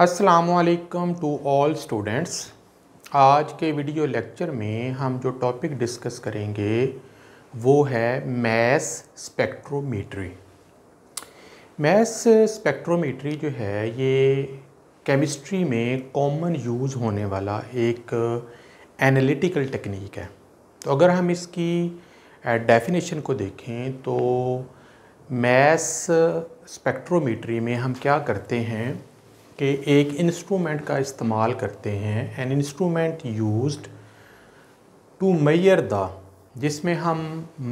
असलकम to all students आज के वीडियो लेक्चर में हम जो टॉपिक डिस्कस करेंगे वो है मैस स्पेक्ट्रोमीट्री मैस स्पेक्ट्रोमीट्री जो है ये केमिस्ट्री में कॉमन यूज़ होने वाला एक एनालिटिकल टेक्निक है तो अगर हम इसकी डेफिनेशन को देखें तो मैस स्पेक्ट्रोमीट्री में हम क्या करते हैं कि एक इंस्ट्रूमेंट का इस्तेमाल करते हैं an instrument used to measure the जिसमें हम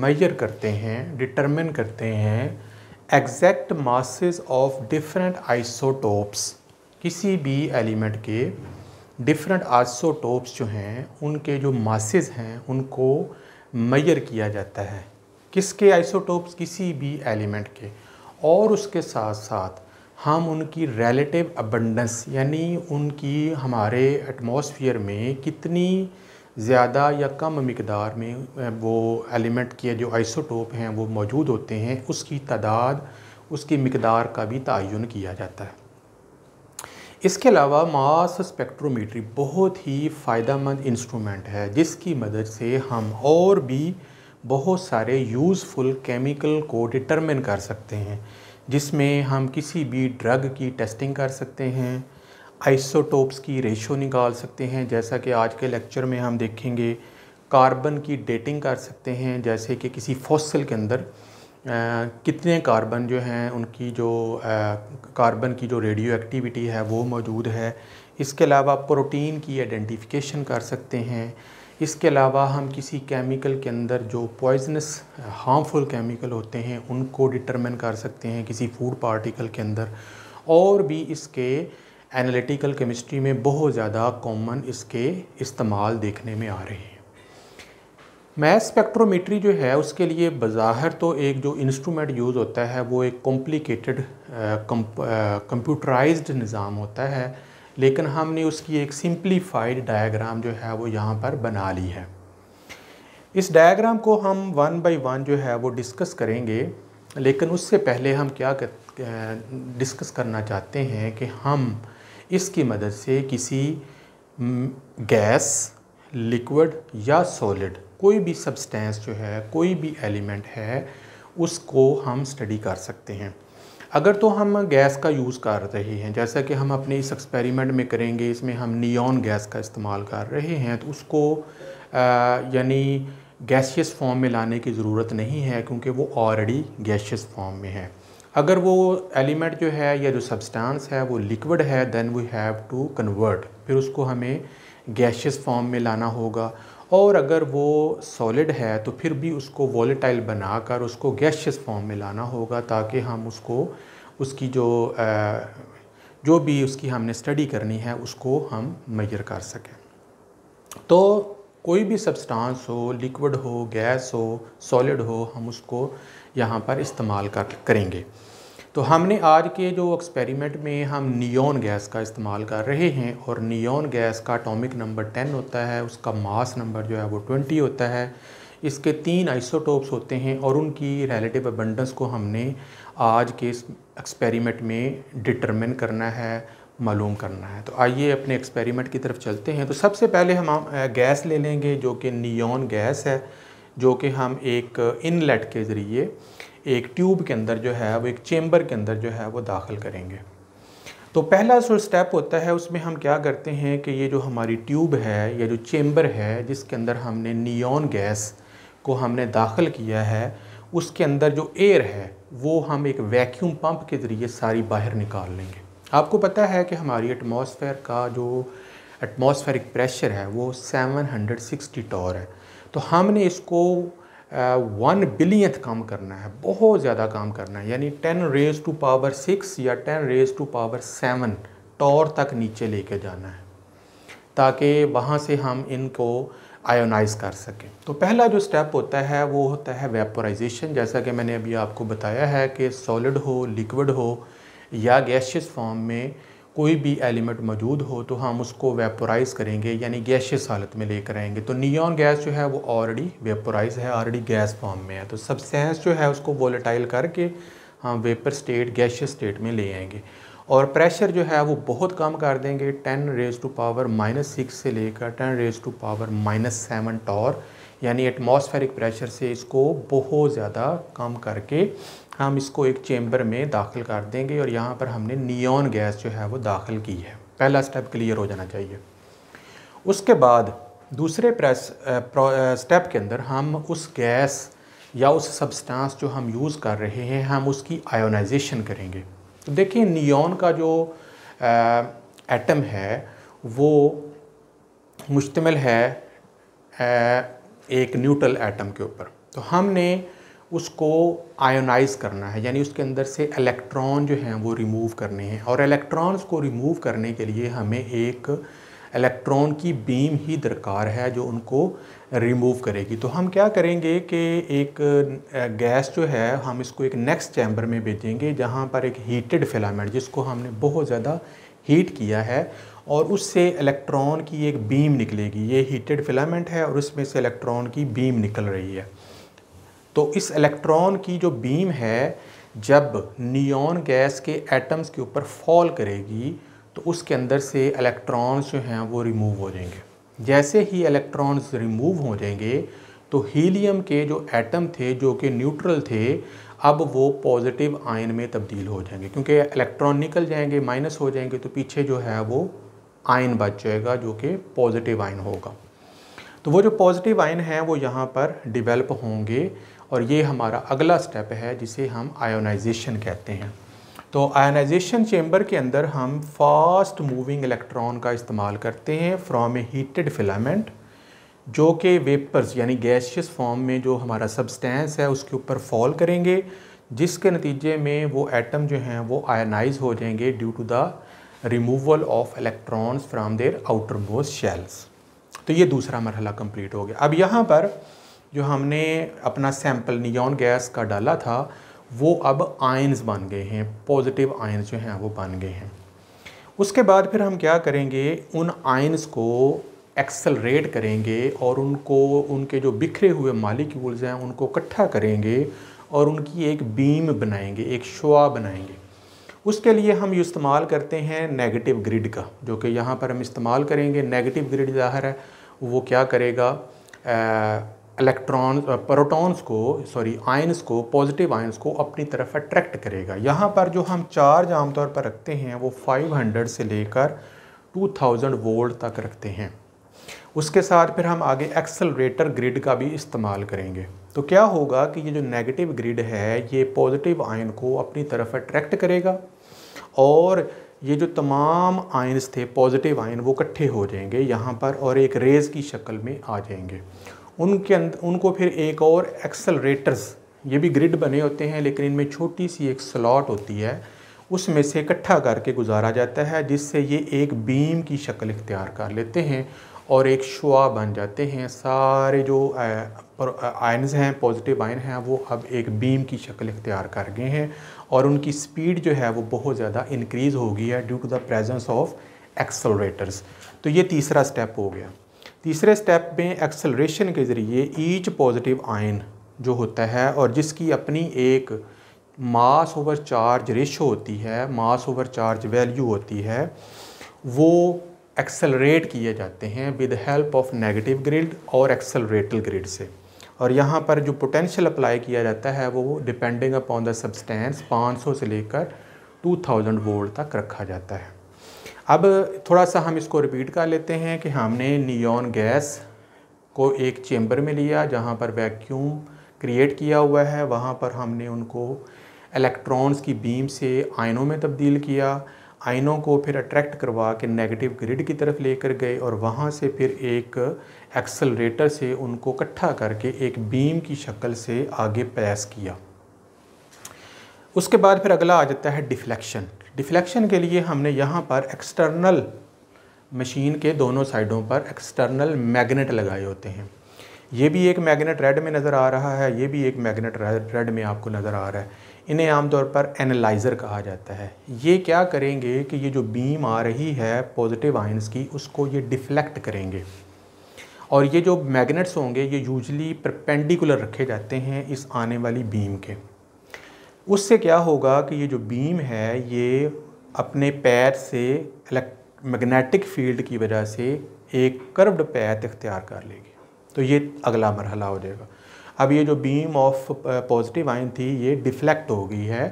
मैयर करते हैं डिटरमिन करते हैं exact masses of different isotopes किसी भी एलिमेंट के डिफरेंट आइसोटोप्स जो हैं उनके जो मासेस हैं उनको मैयर किया जाता है किसके आइसोटोप्स किसी भी एलिमेंट के और उसके साथ साथ हम उनकी रिलेटिव अबंडेंस यानी उनकी हमारे एटमॉस्फेयर में कितनी ज़्यादा या कम मकदार में वो एलिमेंट के जो आइसोटोप हैं वो मौजूद होते हैं उसकी तादाद उसकी मकदार का भी तयन किया जाता है इसके अलावा मास स्पेक्ट्रोमीट्री बहुत ही फ़ायदा मंद इंस्ट्रूमेंट है जिसकी मदद से हम और भी बहुत सारे यूज़फुल केमिकल को डिटरमिन कर सकते हैं जिसमें हम किसी भी ड्रग की टेस्टिंग कर सकते हैं आइसोटोप्स की रेशो निकाल सकते हैं जैसा कि आज के लेक्चर में हम देखेंगे कार्बन की डेटिंग कर सकते हैं जैसे कि किसी फॉसल के अंदर आ, कितने कार्बन जो हैं उनकी जो आ, कार्बन की जो रेडियो एक्टिविटी है वो मौजूद है इसके अलावा प्रोटीन की आइडेंटिफिकेशन कर सकते हैं इसके अलावा हम किसी केमिकल के अंदर जो पॉइजनस हार्मफुल केमिकल होते हैं उनको डिटरमिन कर सकते हैं किसी फूड पार्टिकल के अंदर और भी इसके एनालिटिकल केमिस्ट्री में बहुत ज़्यादा कॉमन इसके इस्तेमाल देखने में आ रहे हैं मैथ स्पेक्ट्रोमीट्री जो है उसके लिए बाहर तो एक जो इंस्ट्रूमेंट यूज़ होता है वो एक कॉम्प्लिकेटेड कंप्यूटराइज्ड uh, uh, निज़ाम होता है लेकिन हमने उसकी एक सिंप्लीफाइड डायग्राम जो है वो यहाँ पर बना ली है इस डायग्राम को हम वन बाय वन जो है वो डिस्कस करेंगे लेकिन उससे पहले हम क्या कर, डिस्कस करना चाहते हैं कि हम इसकी मदद से किसी गैस लिक्विड या सॉलिड कोई भी सब्सटेंस जो है कोई भी एलिमेंट है उसको हम स्टडी कर सकते हैं अगर तो हम गैस का यूज़ कर रहे हैं जैसा कि हम अपने इस एक्सपेरिमेंट में करेंगे इसमें हम नियॉन गैस का इस्तेमाल कर रहे हैं तो उसको यानी गैसियस फॉर्म में लाने की ज़रूरत नहीं है क्योंकि वो ऑलरेडी गैशियस फॉर्म में है अगर वो एलिमेंट जो है या जो सब्सटेंस है वो लिक्विड है then we have to convert फिर उसको हमें गैशियस फॉर्म में लाना होगा और अगर वो सॉलिड है तो फिर भी उसको वॉलेटाइल बनाकर उसको गैशियस फॉर्म में लाना होगा ताकि हम उसको उसकी जो जो भी उसकी हमने स्टडी करनी है उसको हम मेजर कर सकें तो कोई भी सब्सटेंस हो लिक्विड हो गैस हो सॉलिड हो हम उसको यहाँ पर इस्तेमाल कर करेंगे तो हमने आज के जो एक्सपेरिमेंट में हम नियोन गैस का इस्तेमाल कर रहे हैं और नियोन गैस का अटोमिक नंबर टेन होता है उसका मास नंबर जो है वो ट्वेंटी होता है इसके तीन आइसोटोप्स होते हैं और उनकी रिलेटिव अबंडस को हमने आज के इस एक्सपेरिमेंट में डिटरमिन करना है मालूम करना है तो आइए अपने एक्सपेरिमेंट की तरफ चलते हैं तो सबसे पहले हम गैस ले लेंगे जो कि नियोन गैस है जो कि हम एक इनलेट के ज़रिए एक ट्यूब के अंदर जो है वो एक चेम्बर के अंदर जो है वो दाखिल करेंगे तो पहला जो स्टेप होता है उसमें हम क्या करते हैं कि ये जो हमारी ट्यूब है या जो चेम्बर है जिसके अंदर हमने नियॉन गैस को हमने दाखिल किया है उसके अंदर जो एयर है वो हम एक वैक्यूम पंप के ज़रिए सारी बाहर निकाल लेंगे आपको पता है कि हमारी एटमॉस्फेयर का जो एटमॉस्फेरिक प्रेशर है वो 760 टॉर है तो हमने इसको वन uh, बिलियंथ काम करना है बहुत ज़्यादा काम करना है यानी ten raise to power six या ten raise to power seven torr तक नीचे लेके जाना है ताकि वहाँ से हम इनको आयोनाइज कर सकें तो पहला जो स्टेप होता है वो होता है वेपोराइजेशन जैसा कि मैंने अभी आपको बताया है कि सॉलिड हो लिक्विड हो या गैशियस फॉर्म में कोई भी एलिमेंट मौजूद हो तो हम उसको वेपोराइज़ करेंगे यानी गैशियस हालत में लेकर आएंगे तो नियॉन गैस जो है वो ऑलरेडी वेपोराइज है ऑलरेडी गैस फॉर्म में है तो सबसेंस जो है उसको वोलेटाइल करके हम वेपर स्टेट गैशियस स्टेट में ले आएंगे और प्रेशर जो है वो बहुत कम कर देंगे ten raise to power minus six से लेकर ten raise to power minus seven torr यानी एटमॉस्फेरिक प्रेशर से इसको बहुत ज़्यादा कम करके हम इसको एक चैम्बर में दाखिल कर देंगे और यहाँ पर हमने नियॉन गैस जो है वो दाखिल की है पहला स्टेप क्लियर हो जाना चाहिए उसके बाद दूसरे प्रेस स्टेप के अंदर हम उस गैस या उस सब्सटेंस जो हम यूज़ कर रहे हैं हम उसकी आयोनाइजेशन करेंगे तो देखिए नियॉन का जो एटम है वो मुश्तमिल है एक न्यूट्रल एटम के ऊपर तो हमने उसको आयोनाइज करना है यानी उसके अंदर से इलेक्ट्रॉन जो हैं वो रिमूव करने हैं और इलेक्ट्रॉन्स को रिमूव करने के लिए हमें एक इलेक्ट्रॉन की बीम ही दरकार है जो उनको रिमूव करेगी तो हम क्या करेंगे कि एक गैस जो है हम इसको एक नेक्स्ट चैम्बर में भेजेंगे जहाँ पर एक हीटेड फिलामेंट जिसको हमने बहुत ज़्यादा हीट किया है और उससे इलेक्ट्रॉन की एक बीम निकलेगी ये हीटेड फिलामेंट है और इसमें से इलेक्ट्रॉन की बीम निकल रही है तो इस इलेक्ट्रॉन की जो बीम है जब नियॉन गैस के एटम्स के ऊपर फॉल करेगी तो उसके अंदर से इलेक्ट्रॉन्स जो हैं वो रिमूव हो जाएंगे जैसे ही इलेक्ट्रॉन्स रिमूव हो जाएंगे तो हीलियम के जो एटम थे जो कि न्यूट्रल थे अब वो पॉजिटिव आयन में तब्दील हो जाएंगे क्योंकि इलेक्ट्रॉन निकल जाएंगे माइनस हो जाएंगे तो पीछे जो है वो आयन बच जाएगा जो कि पॉजिटिव आयन होगा तो वो जो पॉजिटिव आयन हैं वो यहाँ पर डिवेलप होंगे और ये हमारा अगला स्टेप है जिसे हम आयोनाइजेशन कहते हैं तो आयोनाइजेशन चेम्बर के अंदर हम फास्ट मूविंग इलेक्ट्रॉन का इस्तेमाल करते हैं फ्रॉम ए हीटेड फिलामेंट जो कि वेपर्स यानी गैशियस फॉर्म में जो हमारा सब्सटेंस है उसके ऊपर फॉल करेंगे जिसके नतीजे में वो एटम जो हैं वो आयनाइज हो जाएंगे due to the removal of electrons from their outermost shells तो ये दूसरा मरहला कंप्लीट हो गया अब यहाँ पर जो हमने अपना सैम्पल नियॉन गैस का डाला था वो अब आयन्स बन गए हैं पॉजिटिव आयन्स जो हैं वो बन गए हैं उसके बाद फिर हम क्या करेंगे उन आयन्स को एक्सलरेट करेंगे और उनको उनके जो बिखरे हुए मालिक्यूल्स हैं उनको इकट्ठा करेंगे और उनकी एक बीम बनाएंगे एक शुआ बनाएंगे उसके लिए हम इस्तेमाल करते हैं नेगेटिव ग्रिड का जो कि यहाँ पर हम इस्तेमाल करेंगे नेगेटिव ग्रिड ज़ाहिर है वो क्या करेगा इलेक्ट्रॉन प्रोटॉन्स को सॉरी आयंस को पॉजिटिव आयंस को अपनी तरफ अट्रैक्ट करेगा यहाँ पर जो हम चार्ज आमतौर पर रखते हैं वो 500 से लेकर 2000 वोल्ट तक रखते हैं उसके साथ फिर हम आगे एक्सलरेटर ग्रिड का भी इस्तेमाल करेंगे तो क्या होगा कि ये जो नेगेटिव ग्रिड है ये पॉजिटिव आयन को अपनी तरफ अट्रैक्ट करेगा और ये जो तमाम आयन्स थे पॉजिटिव आयन वो इकट्ठे हो जाएंगे यहाँ पर और एक रेज की शक्ल में आ जाएंगे उनके अंदर उनको फिर एक और एक्सलरेटर्स ये भी ग्रिड बने होते हैं लेकिन इनमें छोटी सी एक स्लॉट होती है उसमें से इकट्ठा करके गुजारा जाता है जिससे ये एक बीम की शक्ल इख्तियार कर लेते हैं और एक शुआ बन जाते हैं सारे जो आयन्स हैं पॉजिटिव आयन हैं वो अब एक बीम की शक्ल इख्तियार कर गए हैं और उनकी स्पीड जो है वो बहुत ज़्यादा इंक्रीज़ हो गई है due to the presence of accelerators तो ये तीसरा स्टेप हो गया तीसरे स्टेप में एक्सलरेशन के ज़रिए ईच पॉजिटिव आयन जो होता है और जिसकी अपनी एक मास ओवर चार्ज रेशो होती है मास ओवर चार्ज वैल्यू होती है वो एक्सेलरेट किए जाते हैं with help of negative grid और एक्सेलरेटल ग्रिड से और यहाँ पर जो पोटेंशियल अप्लाई किया जाता है वो डिपेंडिंग अपॉन द सब्सटेंस 500 से लेकर 2000 वोल्ट तक रखा जाता है अब थोड़ा सा हम इसको रिपीट कर लेते हैं कि हमने नियॉन गैस को एक चेम्बर में लिया जहाँ पर वैक्यूम क्रिएट किया हुआ है वहाँ पर हमने उनको इलेक्ट्रॉन्स की बीम से आयनों में तब्दील किया आइनों को फिर अट्रैक्ट करवा के नेगेटिव ग्रिड की तरफ लेकर गए और वहाँ से फिर एक एक्सलरेटर से उनको इकट्ठा करके एक बीम की शक्ल से आगे पैस किया उसके बाद फिर अगला आ जाता है डिफ्लेक्शन डिफ्लेक्शन के लिए हमने यहाँ पर एक्सटर्नल मशीन के दोनों साइडों पर एक्सटर्नल मैग्नेट लगाए होते हैं ये भी एक मैग्नेट रेड में नज़र आ रहा है ये भी एक मैग्नेट रेड में आपको नज़र आ रहा है इन्हें आमतौर पर एनालाइज़र कहा जाता है ये क्या करेंगे कि ये जो बीम आ रही है पॉजिटिव आइंस की उसको ये डिफ्लेक्ट करेंगे और ये जो मैग्नेट्स होंगे ये यूजली परपेंडिकुलर रखे जाते हैं इस आने वाली बीम के उससे क्या होगा कि ये जो बीम है ये अपने पैर से मैग्नेटिक फील्ड की वजह से एक कर्व्ड पैथ इख्तियार कर लेगी तो ये अगला मरहला हो जाएगा अब ये जो बीम ऑफ पॉजिटिव आइन थी ये डिफ्लेक्ट हो गई है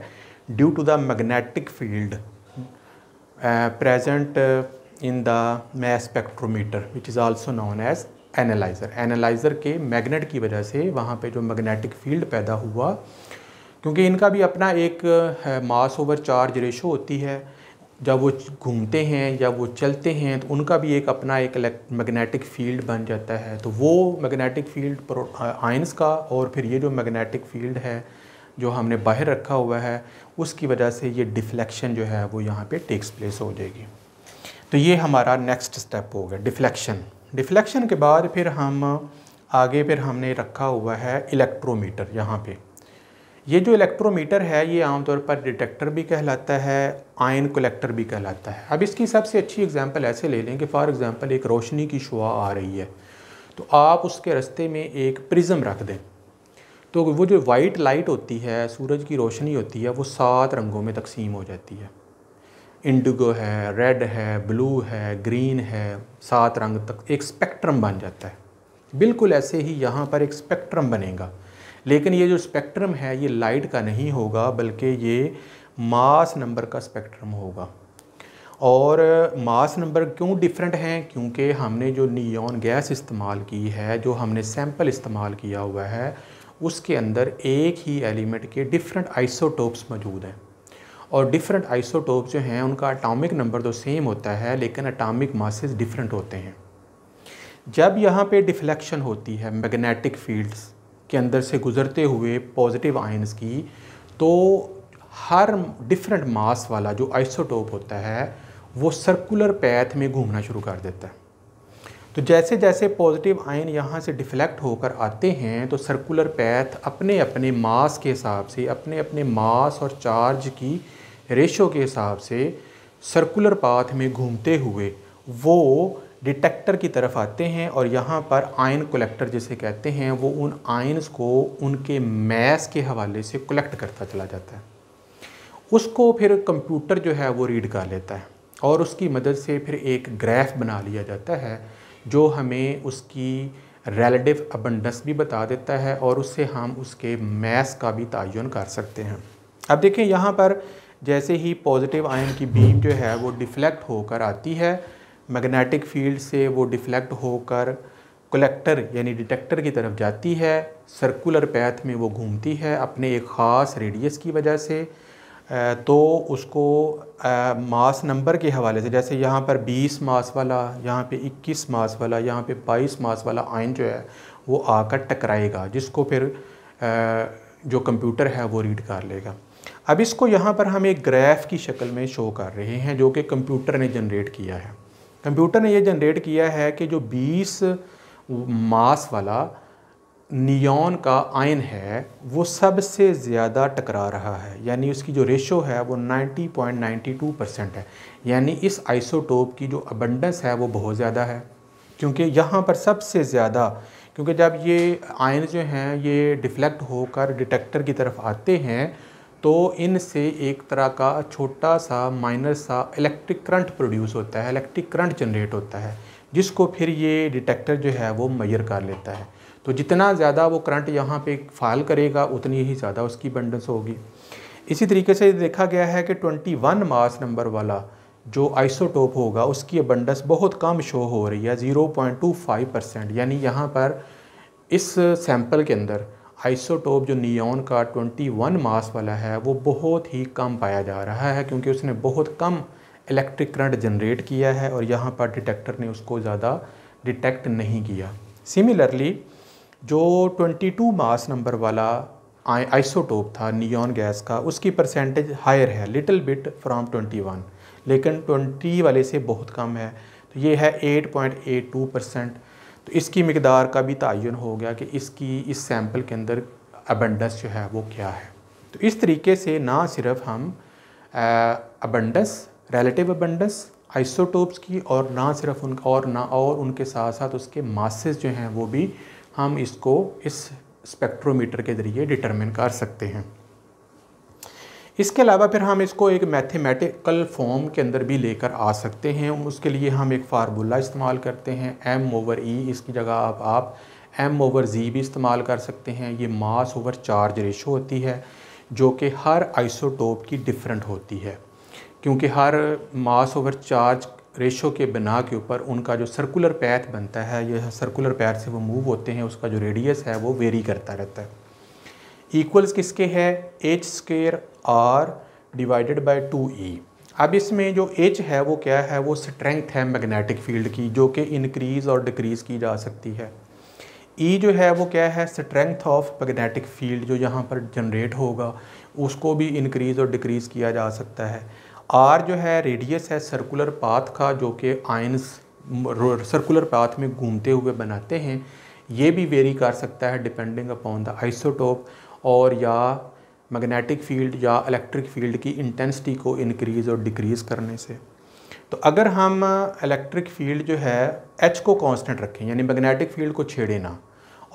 due to the magnetic field present in the mass spectrometer which is also known as analyser analyser के मैग्नेट की वजह से वहाँ पे जो मैग्नेटिक फील्ड पैदा हुआ क्योंकि इनका भी अपना एक मास ओवर चार्ज रेशो होती है जब वो घूमते हैं या वो चलते हैं तो उनका भी एक अपना एक मैग्नेटिक फील्ड बन जाता है तो वो मैग्नेटिक फील्ड आइंस का और फिर ये जो मैग्नेटिक फील्ड है जो हमने बाहर रखा हुआ है उसकी वजह से ये डिफ्लेक्शन जो है वो यहाँ पे टेक्स प्लेस हो जाएगी तो ये हमारा नेक्स्ट स्टेप हो गया डिफ्लेक्शन डिफ्लेक्शन के बाद फिर हम आगे फिर हमने रखा हुआ है इलेक्ट्रोमीटर यहाँ पर ये जो इलेक्ट्रोमीटर है ये आमतौर पर डिटेक्टर भी कहलाता है आयन कलेक्टर भी कहलाता है अब इसकी सबसे अच्छी एग्जांपल ऐसे ले लें कि फ़ॉर एग्ज़ाम्पल एक रोशनी की शुआ आ रही है तो आप उसके रस्ते में एक प्रिज्म रख दें तो वो जो वाइट लाइट होती है सूरज की रोशनी होती है वो सात रंगों में तकसीम हो जाती है इंडिगो है रेड है ब्लू है ग्रीन है सात रंग तक एक स्पेक्ट्रम बन जाता है बिल्कुल ऐसे ही यहाँ पर एक स्पेक्ट्रम बनेगा लेकिन ये जो स्पेक्ट्रम है ये लाइट का नहीं होगा बल्कि ये मास नंबर का स्पेक्ट्रम होगा और मास नंबर क्यों डिफरेंट हैं क्योंकि हमने जो नियॉन गैस इस्तेमाल की है जो हमने सैंपल इस्तेमाल किया हुआ है उसके अंदर एक ही एलिमेंट के डिफरेंट आइसोटोप्स मौजूद हैं और डिफरेंट आइसोटोप जो हैं उनका अटामिक नंबर तो सेम होता है लेकिन अटामिक मासेस डिफरेंट होते हैं जब यहाँ पे डिफ्लेक्शन होती है मैग्नेटिक फील्ड्स के अंदर से गुज़रते हुए पॉजिटिव आयंस की तो हर डिफरेंट मास वाला जो आइसोटोप होता है वो सर्कुलर पैथ में घूमना शुरू कर देता है तो जैसे जैसे पॉजिटिव आयन यहाँ से डिफ्लेक्ट होकर आते हैं तो सर्कुलर पैथ अपने अपने मास के हिसाब से अपने अपने मास और चार्ज की रेशो के हिसाब से सर्कुलर पाथ में घूमते हुए वो डिटेक्टर की तरफ आते हैं और यहाँ पर आयन कलेक्टर जिसे कहते हैं वो उन आयन्स को उनके मैस के हवाले से कलेक्ट करता चला जाता है उसको फिर कंप्यूटर जो है वो रीड कर लेता है और उसकी मदद से फिर एक ग्राफ बना लिया जाता है जो हमें उसकी रेलेटिव अबंडस भी बता देता है और उससे हम उसके मैस का भी तयन कर सकते हैं अब देखें यहाँ पर जैसे ही पॉजिटिव आयन की बीम जो है वो डिफ्लेक्ट होकर आती है मैग्नेटिक फील्ड से वो डिफ्लेक्ट होकर कलेक्टर यानी डिटेक्टर की तरफ जाती है सर्कुलर पैथ में वो घूमती है अपने एक ख़ास रेडियस की वजह से तो उसको मास नंबर के हवाले से जैसे यहाँ पर 20 मास वाला यहाँ पे 21 मास वाला यहाँ पे 22 मास वाला आयन जो है वो आकर टकराएगा जिसको फिर जो कंप्यूटर है वो रीड कर लेगा अब इसको यहाँ पर हम एक ग्राफ की शक्ल में शो कर रहे हैं जो कि कंप्यूटर ने जनरेट किया है कंप्यूटर ने ये जनरेट किया है कि जो 20 मास वाला नियॉन का आयन है वो सबसे ज़्यादा टकरा रहा है यानी उसकी जो रेशो है वो 90.92 परसेंट है यानी इस आइसोटोप की जो अबंडेंस है वो बहुत ज़्यादा है क्योंकि यहाँ पर सबसे ज़्यादा क्योंकि जब ये आयन जो हैं ये डिफ्लेक्ट होकर डिटेक्टर की तरफ आते हैं तो इनसे एक तरह का छोटा सा माइनर सा इलेक्ट्रिक करंट प्रोड्यूस होता है इलेक्ट्रिक करंट जनरेट होता है जिसको फिर ये डिटेक्टर जो है वो मैयर कर लेता है तो जितना ज़्यादा वो करंट यहाँ पे फाल करेगा उतनी ही ज़्यादा उसकी बंडस होगी इसी तरीके से देखा गया है कि 21 मास नंबर वाला जो आइसोटोप होगा उसकी अबंडस बहुत कम शो हो रही है ज़ीरो परसेंट यानी यहाँ पर इस सैम्पल के अंदर आइसोटोप जो नियोन का 21 मास वाला है वो बहुत ही कम पाया जा रहा है क्योंकि उसने बहुत कम इलेक्ट्रिक करंट जनरेट किया है और यहाँ पर डिटेक्टर ने उसको ज़्यादा डिटेक्ट नहीं किया सिमिलरली जो 22 मास नंबर वाला आइसोटोप था नियोन गैस का उसकी परसेंटेज हायर है लिटिल बिट फ्राम ट्वेंटी लेकिन ट्वेंटी वाले से बहुत कम है तो ये है एट परसेंट तो इसकी मकदार का भी तयन हो गया कि इसकी इस सैम्पल के अंदर अबंडस जो है वो क्या है तो इस तरीके से ना सिर्फ हम अबंडस रेलेटिव अबंडस आइसोटोप्स की और ना सिर्फ उन और ना और उनके साथ साथ उसके मासेस जो हैं वो भी हम इसको इस स्पेक्ट्रोमीटर के ज़रिए डिटरमिन कर सकते हैं इसके अलावा फिर हम इसको एक मैथमेटिकल फॉर्म के अंदर भी लेकर आ सकते हैं उसके लिए हम एक फार्मूला इस्तेमाल करते हैं एम ओवर ई इसकी जगह आप आप एम ओवर जी भी इस्तेमाल कर सकते हैं ये मास ओवर चार्ज रेशो होती है जो कि हर आइसोटोप की डिफरेंट होती है क्योंकि हर मास ओवर चार्ज रेशो के बना के ऊपर उनका जो सर्कुलर पैथ बनता है यह सर्कुलर पैथ से वो मूव होते हैं उसका जो रेडियस है वो वेरी करता रहता है इक्वल्स किसके है H square R divided by two E अब इसमें जो एच है वो क्या है वो स्ट्रेंथ है मैग्नेटिक फील्ड की जो कि इनक्रीज़ और डिक्रीज़ की जा सकती है ई e जो है वो क्या है स्ट्रेंथ ऑफ मैग्नेटिक फील्ड जो यहाँ पर जनरेट होगा उसको भी इनक्रीज़ और डिक्रीज़ किया जा सकता है आर जो है रेडियस है सर्कुलर पाथ का जो कि आइंस सर्कुलर पाथ में घूमते हुए बनाते हैं ये भी वेरी कर सकता है डिपेंडिंग अपॉन द आइसोटोप और या मैग्नेटिक फील्ड या इलेक्ट्रिक फील्ड की इंटेंसिटी को इनक्रीज़ और डिक्रीज़ करने से तो अगर हम इलेक्ट्रिक फील्ड जो है एच को कांस्टेंट रखें यानी मैग्नेटिक फील्ड को छेड़े ना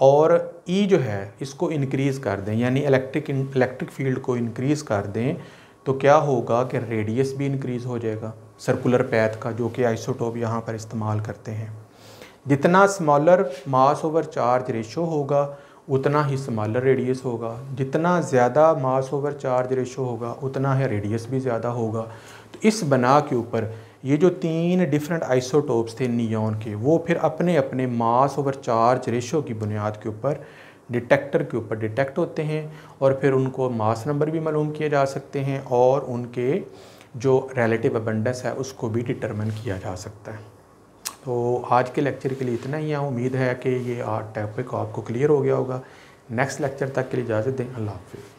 और ई e जो है इसको इनक्रीज़ कर दें यानी इलेक्ट्रिक इलेक्ट्रिक फील्ड को इनक्रीज़ कर दें तो क्या होगा कि रेडियस भी इंक्रीज़ हो जाएगा सर्कुलर पैथ का जो कि आइसोटोप यहाँ पर इस्तेमाल करते हैं जितना smaller mass over charge ratio होगा उतना ही स्मॉलर रेडियस होगा जितना ज़्यादा मास ओवर चार्ज रेशो होगा उतना है रेडियस भी ज़्यादा होगा तो इस बना के ऊपर ये जो तीन डिफरेंट आइसोटोप्स थे नियॉन के वो फिर अपने अपने मास ओवर चार्ज रेशो की बुनियाद के ऊपर डिटेक्टर के ऊपर डिटेक्ट होते हैं और फिर उनको मास नंबर भी मालूम किए जा सकते हैं और उनके जो रिलेटिव अबंडस है उसको भी डिटरमिन किया जा सकता है तो आज के लेक्चर के लिए इतना ही है उम्मीद है कि ये आर्ट टॉपिक आपको क्लियर हो गया होगा नेक्स्ट लेक्चर तक के लिए इजाज़त दें अल्लाह हाफिज़